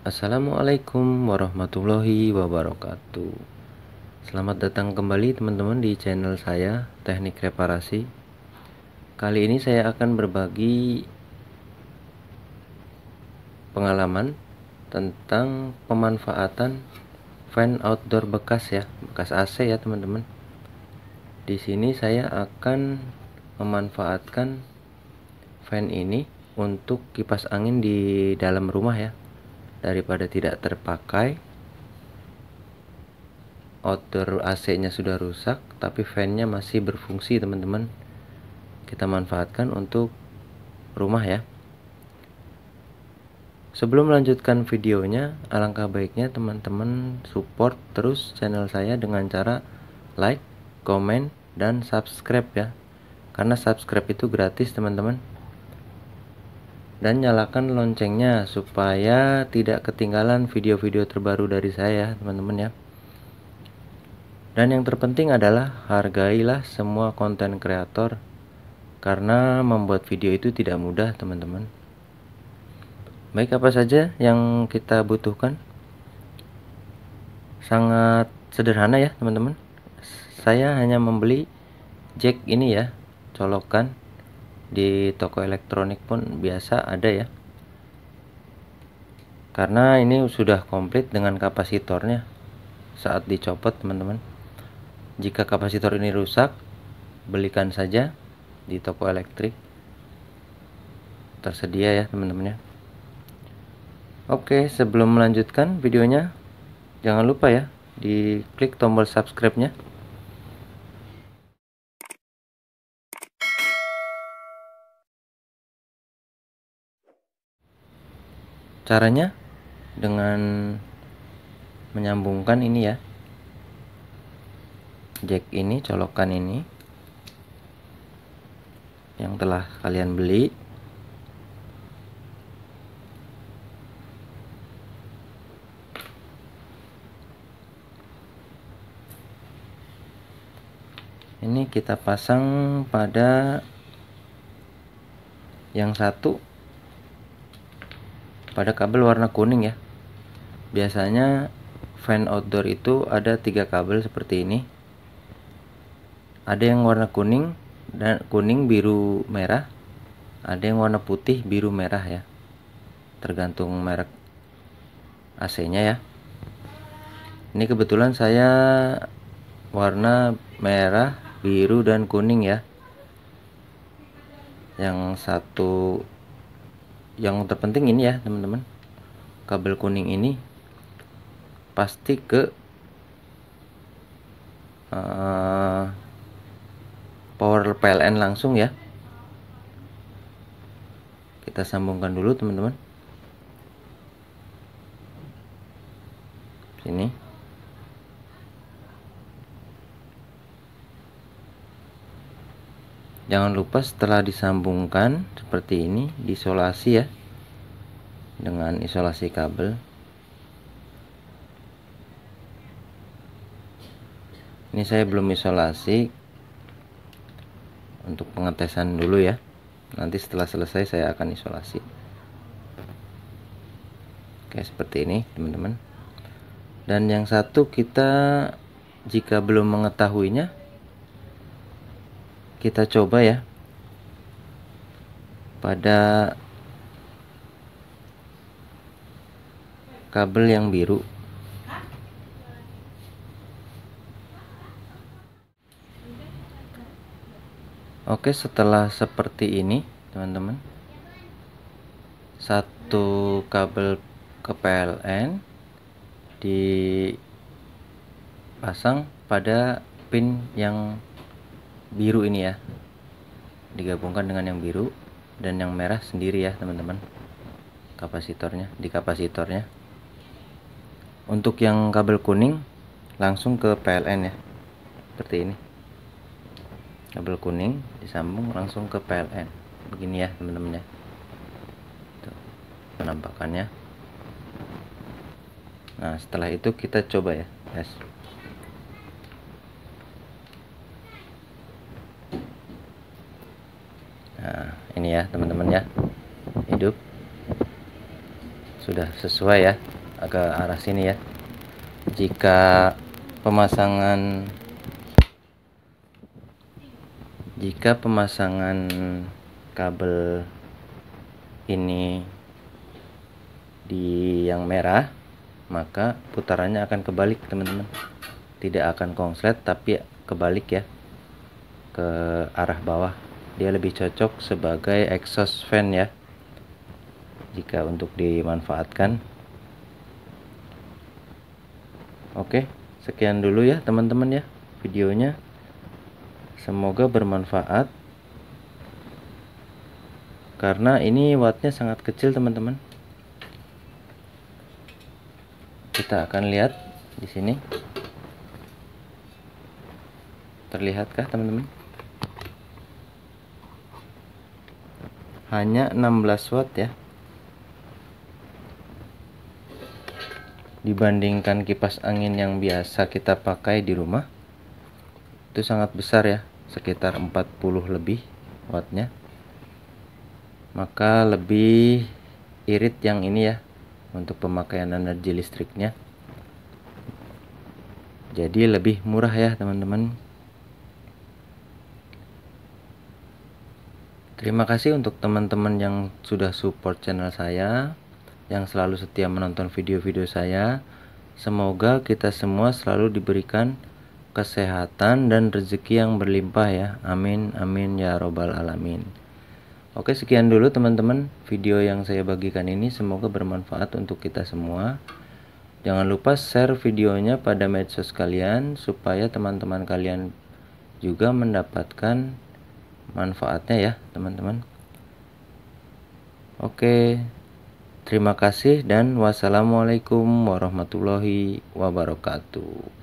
Assalamualaikum warahmatullahi wabarakatuh Selamat datang kembali teman-teman di channel saya Teknik Reparasi Kali ini saya akan berbagi Pengalaman Tentang pemanfaatan fan outdoor bekas ya Bekas AC ya teman-teman Di sini saya akan memanfaatkan fan ini untuk kipas angin di dalam rumah ya daripada tidak terpakai outdoor AC-nya sudah rusak tapi fan-nya masih berfungsi teman-teman kita manfaatkan untuk rumah ya sebelum melanjutkan videonya alangkah baiknya teman-teman support terus channel saya dengan cara like, comment, dan subscribe ya karena subscribe itu gratis teman-teman dan nyalakan loncengnya supaya tidak ketinggalan video-video terbaru dari saya teman-teman ya dan yang terpenting adalah hargailah semua konten kreator karena membuat video itu tidak mudah teman-teman baik apa saja yang kita butuhkan sangat sederhana ya teman-teman saya hanya membeli jack ini ya colokan di toko elektronik pun biasa ada ya karena ini sudah komplit dengan kapasitornya saat dicopot teman-teman jika kapasitor ini rusak belikan saja di toko elektrik tersedia ya teman-teman ya oke sebelum melanjutkan videonya jangan lupa ya di klik tombol subscribe nya Caranya dengan menyambungkan ini ya. Jack ini colokan ini yang telah kalian beli ini kita pasang pada yang satu pada kabel warna kuning ya biasanya fan outdoor itu ada tiga kabel seperti ini ada yang warna kuning dan kuning biru merah ada yang warna putih biru merah ya tergantung merek AC nya ya ini kebetulan saya warna merah biru dan kuning ya yang satu yang terpenting ini ya teman-teman kabel kuning ini pasti ke uh, power PLN langsung ya kita sambungkan dulu teman-teman jangan lupa setelah disambungkan seperti ini diisolasi ya dengan isolasi kabel ini saya belum isolasi untuk pengetesan dulu ya nanti setelah selesai saya akan isolasi oke seperti ini teman-teman dan yang satu kita jika belum mengetahuinya kita coba ya pada kabel yang biru Oke setelah seperti ini teman-teman satu kabel ke PLN dipasang pada pin yang biru ini ya digabungkan dengan yang biru dan yang merah sendiri ya teman-teman kapasitornya di kapasitornya untuk yang kabel kuning langsung ke PLN ya seperti ini kabel kuning disambung langsung ke PLN begini ya teman-teman ya Tuh, penampakannya nah setelah itu kita coba ya tes ya teman-teman ya hidup sudah sesuai ya agak arah sini ya jika pemasangan jika pemasangan kabel ini di yang merah maka putarannya akan kebalik teman-teman tidak akan kongslet tapi kebalik ya ke arah bawah dia lebih cocok sebagai exhaust fan ya jika untuk dimanfaatkan oke sekian dulu ya teman-teman ya videonya semoga bermanfaat karena ini wattnya sangat kecil teman-teman kita akan lihat di sini terlihatkah teman-teman hanya 16 watt ya dibandingkan kipas angin yang biasa kita pakai di rumah itu sangat besar ya sekitar 40 lebih wattnya maka lebih irit yang ini ya untuk pemakaian energi listriknya jadi lebih murah ya teman-teman Terima kasih untuk teman-teman yang sudah support channel saya, yang selalu setia menonton video-video saya. Semoga kita semua selalu diberikan kesehatan dan rezeki yang berlimpah ya. Amin, amin ya robbal alamin. Oke, sekian dulu teman-teman video yang saya bagikan ini. Semoga bermanfaat untuk kita semua. Jangan lupa share videonya pada medsos kalian supaya teman-teman kalian juga mendapatkan manfaatnya ya teman-teman oke terima kasih dan wassalamualaikum warahmatullahi wabarakatuh